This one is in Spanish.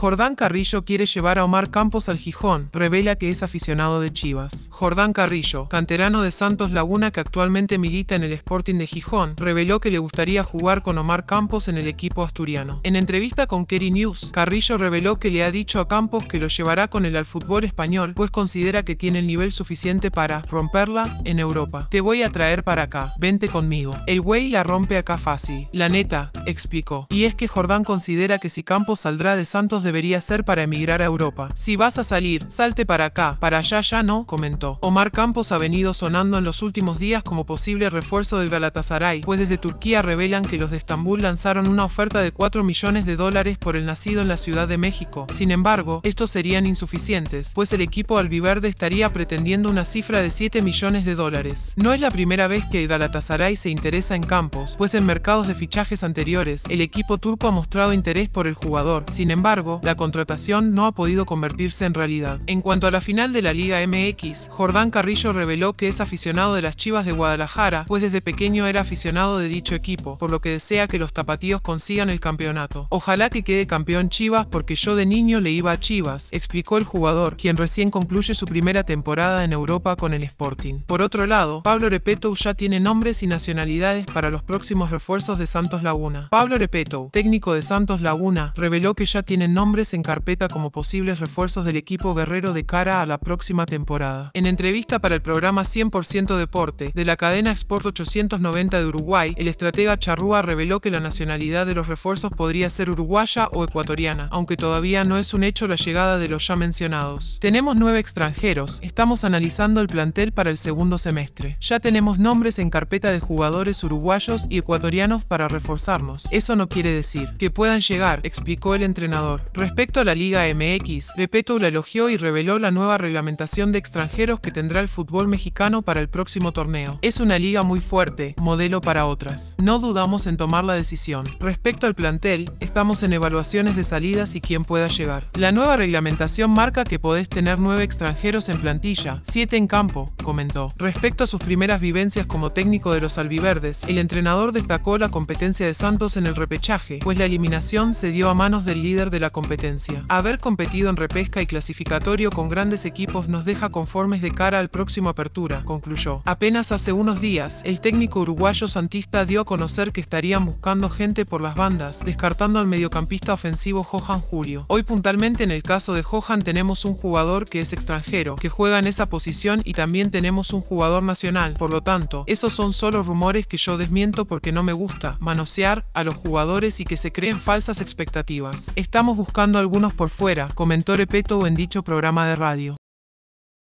Jordán Carrillo quiere llevar a Omar Campos al Gijón, revela que es aficionado de Chivas. Jordán Carrillo, canterano de Santos Laguna que actualmente milita en el Sporting de Gijón, reveló que le gustaría jugar con Omar Campos en el equipo asturiano. En entrevista con Kerry News, Carrillo reveló que le ha dicho a Campos que lo llevará con el al fútbol español, pues considera que tiene el nivel suficiente para romperla en Europa. Te voy a traer para acá, vente conmigo. El güey la rompe acá fácil. La neta, explicó. Y es que Jordán considera que si Campos saldrá de Santos de debería ser para emigrar a Europa. Si vas a salir, salte para acá, para allá ya no, comentó. Omar Campos ha venido sonando en los últimos días como posible refuerzo del Galatasaray, pues desde Turquía revelan que los de Estambul lanzaron una oferta de 4 millones de dólares por el nacido en la Ciudad de México. Sin embargo, estos serían insuficientes, pues el equipo albiverde estaría pretendiendo una cifra de 7 millones de dólares. No es la primera vez que el Galatasaray se interesa en Campos, pues en mercados de fichajes anteriores, el equipo turco ha mostrado interés por el jugador. Sin embargo, la contratación no ha podido convertirse en realidad. En cuanto a la final de la Liga MX, Jordán Carrillo reveló que es aficionado de las Chivas de Guadalajara, pues desde pequeño era aficionado de dicho equipo, por lo que desea que los tapatíos consigan el campeonato. Ojalá que quede campeón Chivas porque yo de niño le iba a Chivas, explicó el jugador, quien recién concluye su primera temporada en Europa con el Sporting. Por otro lado, Pablo Repeto ya tiene nombres y nacionalidades para los próximos refuerzos de Santos Laguna. Pablo Repeto, técnico de Santos Laguna, reveló que ya tiene nombres en carpeta como posibles refuerzos del equipo guerrero de cara a la próxima temporada. En entrevista para el programa 100% Deporte de la cadena Export 890 de Uruguay, el estratega Charrúa reveló que la nacionalidad de los refuerzos podría ser uruguaya o ecuatoriana, aunque todavía no es un hecho la llegada de los ya mencionados. Tenemos nueve extranjeros, estamos analizando el plantel para el segundo semestre. Ya tenemos nombres en carpeta de jugadores uruguayos y ecuatorianos para reforzarnos. Eso no quiere decir que puedan llegar, explicó el entrenador. Respecto a la Liga MX, Repeto la elogió y reveló la nueva reglamentación de extranjeros que tendrá el fútbol mexicano para el próximo torneo. Es una liga muy fuerte, modelo para otras. No dudamos en tomar la decisión. Respecto al plantel, estamos en evaluaciones de salidas y quién pueda llegar. La nueva reglamentación marca que podés tener nueve extranjeros en plantilla, siete en campo, comentó. Respecto a sus primeras vivencias como técnico de los albiverdes, el entrenador destacó la competencia de Santos en el repechaje, pues la eliminación se dio a manos del líder de la competencia competencia. Haber competido en repesca y clasificatorio con grandes equipos nos deja conformes de cara al próximo Apertura, concluyó. Apenas hace unos días, el técnico uruguayo Santista dio a conocer que estarían buscando gente por las bandas, descartando al mediocampista ofensivo Johan Julio. Hoy puntualmente en el caso de Johan tenemos un jugador que es extranjero, que juega en esa posición y también tenemos un jugador nacional, por lo tanto, esos son solo rumores que yo desmiento porque no me gusta manosear a los jugadores y que se creen falsas expectativas. Estamos buscando algunos por fuera, comentó Repeto en dicho programa de radio.